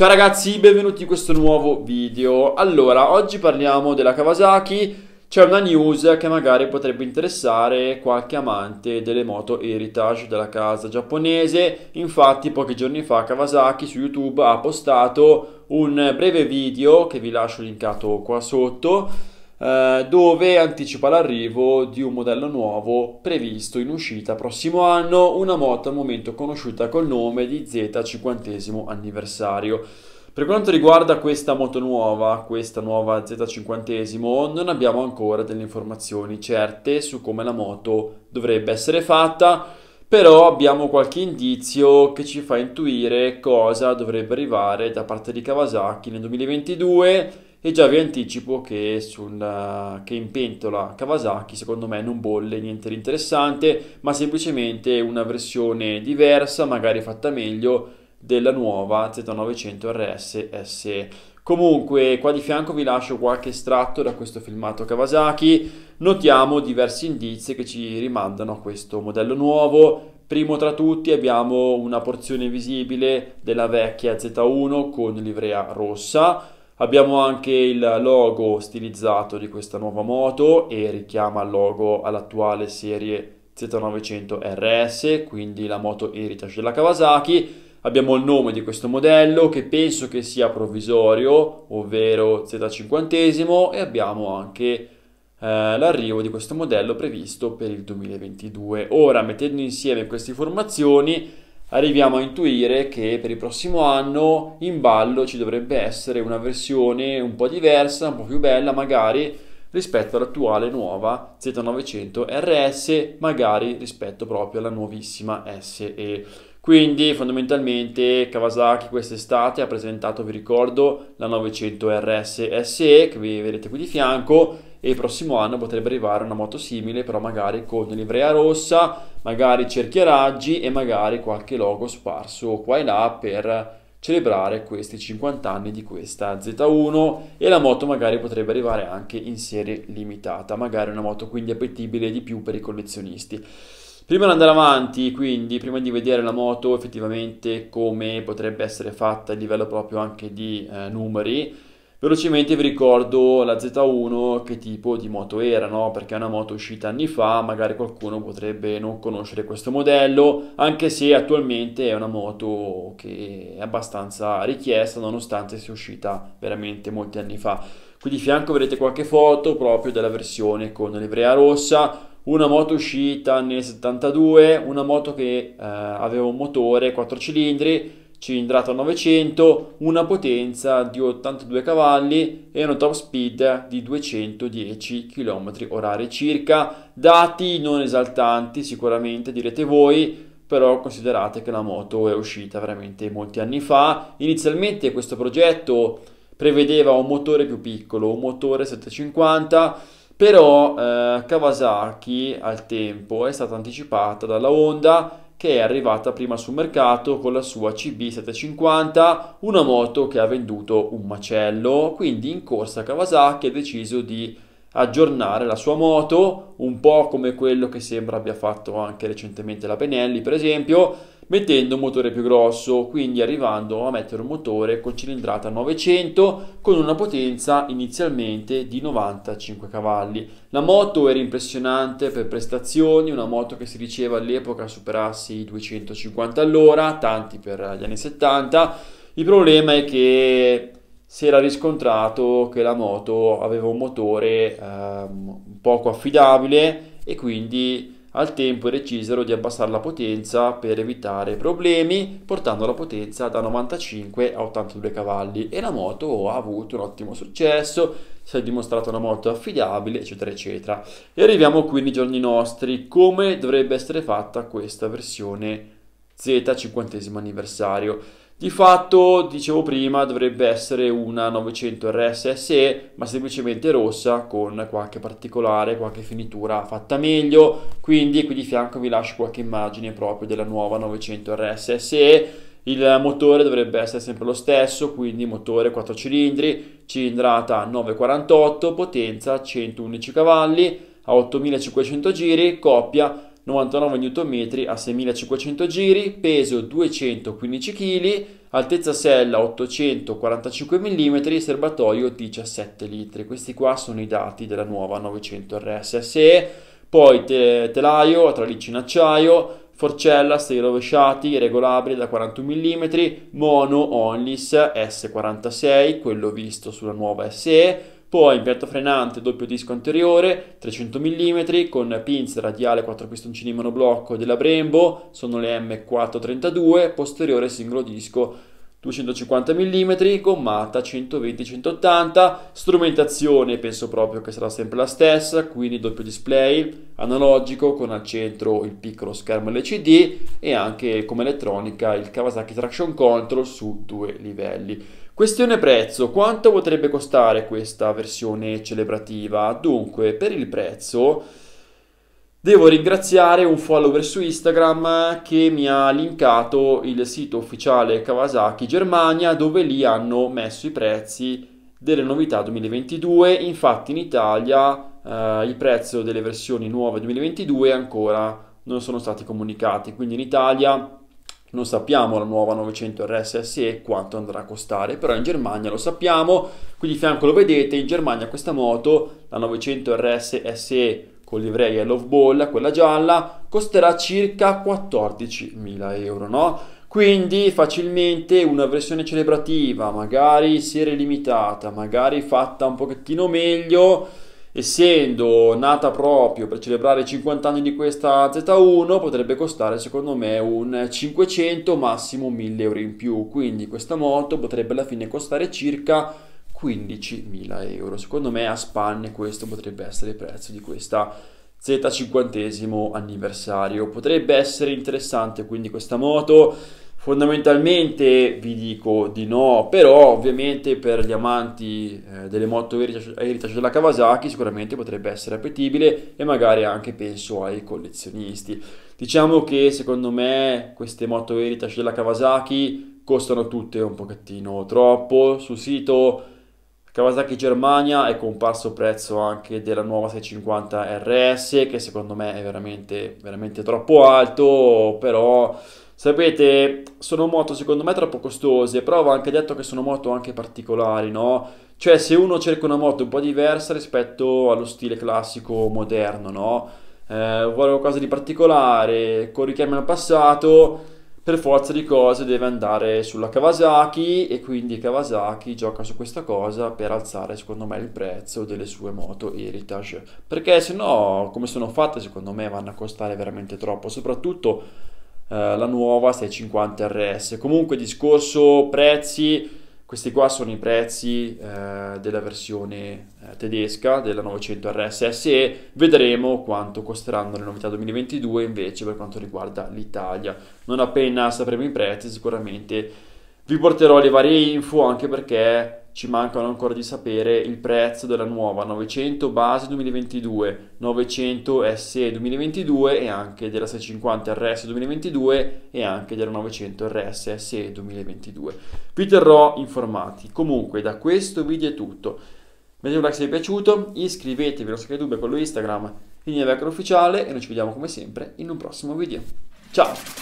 Ciao ragazzi, benvenuti in questo nuovo video. Allora, oggi parliamo della Kawasaki. C'è una news che magari potrebbe interessare qualche amante delle moto heritage della casa giapponese. Infatti, pochi giorni fa Kawasaki su YouTube ha postato un breve video che vi lascio linkato qua sotto eh, dove anticipa l'arrivo di un modello nuovo previsto in uscita prossimo anno, una moto al momento conosciuta col nome di Z50 anniversario. Per quanto riguarda questa moto nuova, questa nuova Z50, non abbiamo ancora delle informazioni certe su come la moto dovrebbe essere fatta, però abbiamo qualche indizio che ci fa intuire cosa dovrebbe arrivare da parte di Kawasaki nel 2022 e già vi anticipo che, sul, che, in pentola Kawasaki secondo me non bolle niente di interessante ma semplicemente una versione diversa magari fatta meglio della nuova Z900 RS SE comunque qua di fianco vi lascio qualche estratto da questo filmato Kawasaki notiamo diversi indizi che ci rimandano a questo modello nuovo Primo tra tutti abbiamo una porzione visibile della vecchia Z1 con livrea rossa, Abbiamo anche il logo stilizzato di questa nuova moto e richiama il logo all'attuale serie Z900 RS, quindi la moto Heritage della Kawasaki. Abbiamo il nome di questo modello che penso che sia provvisorio, ovvero Z50 e abbiamo anche eh, l'arrivo di questo modello previsto per il 2022. Ora, mettendo insieme queste informazioni, arriviamo a intuire che per il prossimo anno in ballo ci dovrebbe essere una versione un po' diversa, un po' più bella magari rispetto all'attuale nuova Z900 RS, magari rispetto proprio alla nuovissima SE. Quindi fondamentalmente Kawasaki quest'estate ha presentato, vi ricordo, la 900 RS SE che vi vedete qui di fianco e il prossimo anno potrebbe arrivare una moto simile però magari con livrea rossa, magari cerchi e raggi e magari qualche logo sparso qua e là per celebrare questi 50 anni di questa Z1 e la moto magari potrebbe arrivare anche in serie limitata, magari una moto quindi appetibile di più per i collezionisti. Prima di andare avanti, quindi prima di vedere la moto effettivamente come potrebbe essere fatta a livello proprio anche di eh, numeri, Velocemente vi ricordo la Z1 che tipo di moto era, no? perché è una moto uscita anni fa, magari qualcuno potrebbe non conoscere questo modello, anche se attualmente è una moto che è abbastanza richiesta nonostante sia uscita veramente molti anni fa. Qui di fianco vedete qualche foto proprio della versione con livrea rossa, una moto uscita nel 72, una moto che eh, aveva un motore 4 cilindri cilindrata 900, una potenza di 82 cavalli e una top speed di 210 km h circa. Dati non esaltanti sicuramente direte voi, però considerate che la moto è uscita veramente molti anni fa. Inizialmente questo progetto prevedeva un motore più piccolo, un motore 750, però eh, Kawasaki al tempo è stata anticipata dalla Honda che è arrivata prima sul mercato con la sua CB750, una moto che ha venduto un macello, quindi in corsa Kawasaki ha deciso di aggiornare la sua moto, un po' come quello che sembra abbia fatto anche recentemente la Benelli per esempio, mettendo un motore più grosso, quindi arrivando a mettere un motore con cilindrata 900 con una potenza inizialmente di 95 cavalli. La moto era impressionante per prestazioni, una moto che si diceva all'epoca superasse i 250 all'ora, tanti per gli anni 70. Il problema è che si era riscontrato che la moto aveva un motore ehm, poco affidabile e quindi al tempo decisero di abbassare la potenza per evitare problemi, portando la potenza da 95 a 82 cavalli e la moto ha avuto un ottimo successo, si è dimostrata una moto affidabile, eccetera, eccetera. E arriviamo qui nei giorni nostri, come dovrebbe essere fatta questa versione Z50 anniversario. Di fatto, dicevo prima, dovrebbe essere una 900 RSSE, ma semplicemente rossa con qualche particolare, qualche finitura fatta meglio. Quindi qui di fianco vi lascio qualche immagine proprio della nuova 900 RSSE. Il motore dovrebbe essere sempre lo stesso, quindi motore 4 cilindri, cilindrata 948, potenza 111 cavalli, a 8500 giri, coppia 99 Nm a 6500 giri, peso 215 kg, altezza sella 845 mm, serbatoio 17 litri. Questi qua sono i dati della nuova 900 RSSE. Poi te- telaio, tralicci in acciaio, forcella, stili rovesciati, regolabili da 41 mm, mono Onlis S46, quello visto sulla nuova SE poi impianto frenante, doppio disco anteriore, 300 mm con pinza radiale 4 pistoncini monoblocco della Brembo, sono le M432, posteriore singolo disco 250 mm, con matta 120-180, strumentazione penso proprio che sarà sempre la stessa, quindi doppio display analogico con al centro il piccolo schermo LCD e anche come elettronica il Kawasaki Traction Control su due livelli. Questione prezzo, quanto potrebbe costare questa versione celebrativa? Dunque, per il prezzo devo ringraziare un follower su Instagram che mi ha linkato il sito ufficiale Kawasaki Germania dove lì hanno messo i prezzi delle novità 2022, infatti in Italia eh, il prezzo delle versioni nuove 2022 ancora non sono stati comunicati, quindi in Italia non sappiamo la nuova 900 RSSE quanto andrà a costare, però in Germania lo sappiamo, qui di fianco lo vedete, in Germania questa moto, la 900 RSSE con livrea Love Ball, quella gialla, costerà circa 14.000 euro, no? Quindi facilmente una versione celebrativa, magari serie limitata, magari fatta un pochettino meglio, essendo nata proprio per celebrare i 50 anni di questa Z1 potrebbe costare secondo me un 500 massimo 1000 euro in più quindi questa moto potrebbe alla fine costare circa 15.000 euro secondo me a spanne questo potrebbe essere il prezzo di questa Z50 anniversario potrebbe essere interessante quindi questa moto Fondamentalmente vi dico di no, però ovviamente per gli amanti eh, delle moto Heritage della Kawasaki sicuramente potrebbe essere appetibile e magari anche penso ai collezionisti. Diciamo che secondo me queste moto Heritage della Kawasaki costano tutte un pochettino troppo. Sul sito Kawasaki Germania è comparso prezzo anche della nuova 650 RS che secondo me è veramente, veramente troppo alto, però Sapete, sono moto secondo me troppo costose, però va anche detto che sono moto anche particolari, no? Cioè, se uno cerca una moto un po' diversa rispetto allo stile classico moderno, no? Eh, vuole qualcosa di particolare, con richiami al passato, per forza di cose deve andare sulla Kawasaki e quindi Kawasaki gioca su questa cosa per alzare secondo me il prezzo delle sue moto Heritage perché se no come sono fatte secondo me vanno a costare veramente troppo soprattutto eh, la nuova 650 RS. Comunque discorso prezzi, questi qua sono i prezzi eh, della versione eh, tedesca della 900 RS SE, vedremo quanto costeranno le novità 2022 invece per quanto riguarda l'Italia. Non appena sapremo i prezzi sicuramente vi porterò le varie info anche perché ci mancano ancora di sapere il prezzo della nuova 900 base 2022, 900 SE 2022 e anche della 650 RS 2022 e anche della 900 RS SE 2022. Vi terrò informati. Comunque da questo video è tutto. Mettete un like se vi è piaciuto, iscrivetevi al nostro YouTube e quello Instagram, linea vecchio ufficiale e noi ci vediamo come sempre in un prossimo video. Ciao!